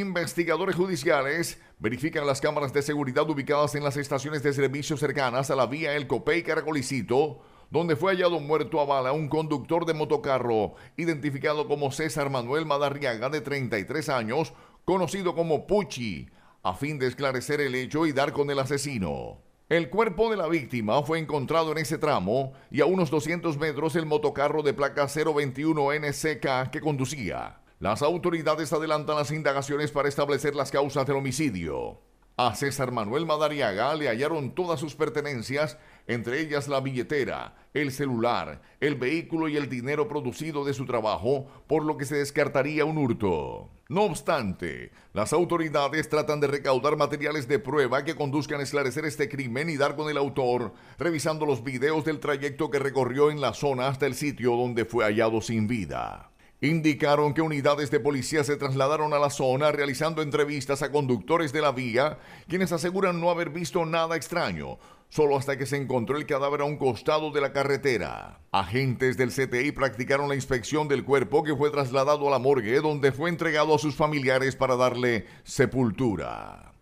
Investigadores judiciales verifican las cámaras de seguridad ubicadas en las estaciones de servicio cercanas a la vía El Copé y Caracolicito, donde fue hallado muerto a bala un conductor de motocarro, identificado como César Manuel Madarriaga, de 33 años, conocido como Puchi, a fin de esclarecer el hecho y dar con el asesino. El cuerpo de la víctima fue encontrado en ese tramo y a unos 200 metros el motocarro de placa 021NCK que conducía. Las autoridades adelantan las indagaciones para establecer las causas del homicidio. A César Manuel Madariaga le hallaron todas sus pertenencias, entre ellas la billetera, el celular, el vehículo y el dinero producido de su trabajo, por lo que se descartaría un hurto. No obstante, las autoridades tratan de recaudar materiales de prueba que conduzcan a esclarecer este crimen y dar con el autor, revisando los videos del trayecto que recorrió en la zona hasta el sitio donde fue hallado sin vida indicaron que unidades de policía se trasladaron a la zona realizando entrevistas a conductores de la vía, quienes aseguran no haber visto nada extraño, solo hasta que se encontró el cadáver a un costado de la carretera. Agentes del CTI practicaron la inspección del cuerpo que fue trasladado a la morgue, donde fue entregado a sus familiares para darle sepultura.